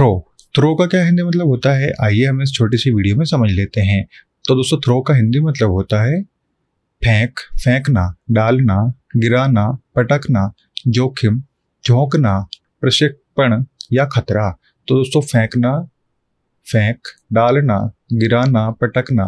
throw throw का क्या हिंदी मतलब होता है आइए हम इस छोटी सी वीडियो में समझ लेते हैं तो दोस्तों थ्रो का हिंदी मतलब होता है फेंक फेंकना डालना गिराना पटकना जोखिम झोंकना प्रशिक्षण या खतरा तो दोस्तों फेंकना फेंक डालना गिराना पटकना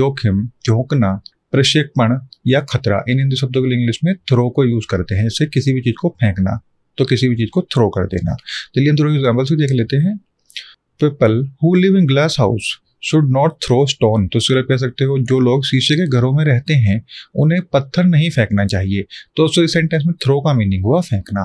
जोखिम झोंकना प्रक्षेपण या खतरा इन हिंदी शब्दों के लिए इंग्लिश में थ्रो को यूज करते हैं जैसे किसी भी चीज को फेंकना तो किसी भी चीज़ को थ्रो कर देना चलिए हम थोड़ी एग्जाम्पल्स भी देख लेते हैं people who live in glass house should not throw stone तो सिर्फ कह सकते हो जो लोग शीशे के घरों में रहते हैं उन्हें पत्थर नहीं फेंकना चाहिए तो इस सेंटेंस में थ्रो का मीनिंग हुआ फेंकना